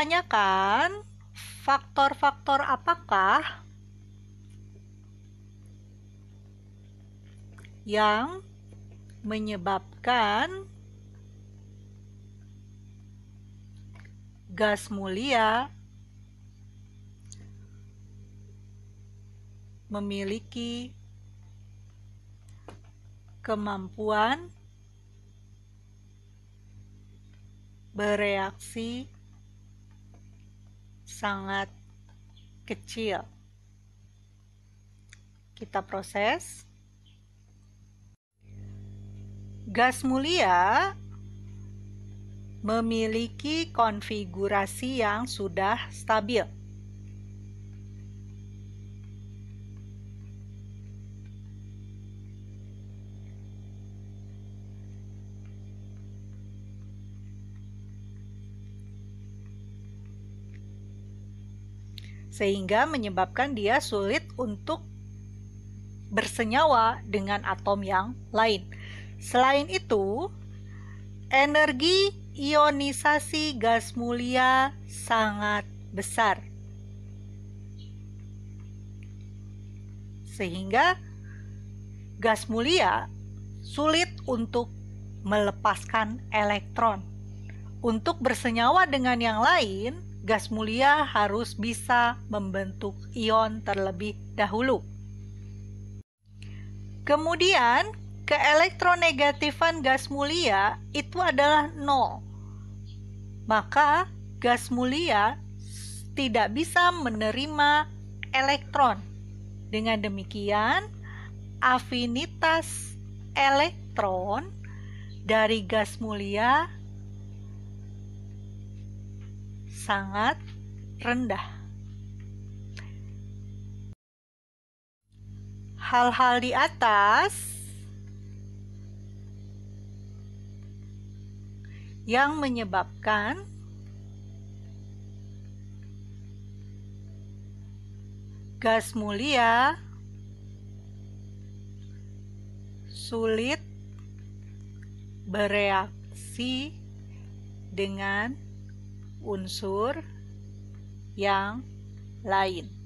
ditanyakan faktor-faktor apakah yang menyebabkan gas mulia memiliki kemampuan bereaksi sangat kecil. Kita proses. Gas mulia memiliki konfigurasi yang sudah stabil sehingga menyebabkan dia sulit untuk bersenyawa dengan atom yang lain. Selain itu, energi ionisasi gas mulia sangat besar. Sehingga gas mulia sulit untuk melepaskan elektron. Untuk bersenyawa dengan yang lain, gas mulia harus bisa membentuk ion terlebih dahulu. Kemudian, keelektronegatifan gas mulia itu adalah nol. Maka, gas mulia tidak bisa menerima elektron. Dengan demikian, afinitas elektron dari gas mulia sangat rendah. Hal-hal di atas yang menyebabkan gas mulia sulit bereaksi dengan unsur yang lain.